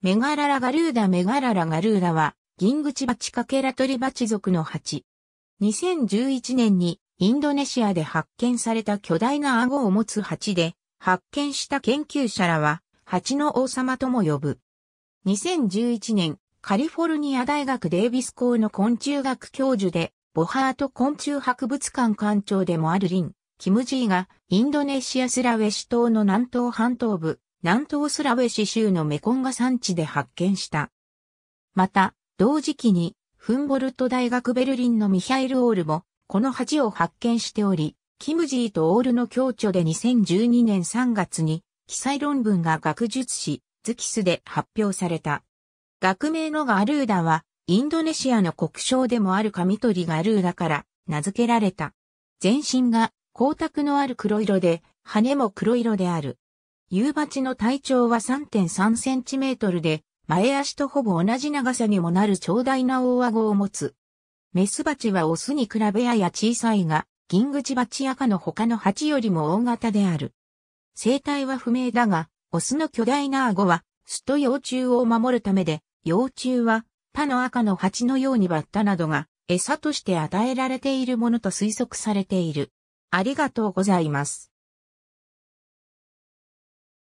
メガララガルーダメガララガルーダは、銀口チかけラトリバチ族の蜂。2011年にインドネシアで発見された巨大な顎を持つ蜂で、発見した研究者らは、蜂の王様とも呼ぶ。2011年、カリフォルニア大学デイビス校の昆虫学教授で、ボハート昆虫博物館館長でもあるリン、キムジーが、インドネシアスラウェシ島の南東半島部、南東スラウェシ州のメコンガ山地で発見した。また、同時期に、フンボルト大学ベルリンのミヒャイル・オールも、この鉢を発見しており、キムジーとオールの共著で2012年3月に、記載論文が学術誌、ズキスで発表された。学名のガルーダは、インドネシアの国章でもある紙取りガルーダから名付けられた。全身が光沢のある黒色で、羽も黒色である。夕鉢の体長は3.3センチメートルで、前足とほぼ同じ長さにもなる長大な大顎を持つ。メス鉢はオスに比べやや小さいが、銀口鉢赤の他の鉢よりも大型である。生態は不明だが、オスの巨大な顎は、巣と幼虫を守るためで、幼虫は他の赤の蜂のようにバッタなどが餌として与えられているものと推測されている。ありがとうございます。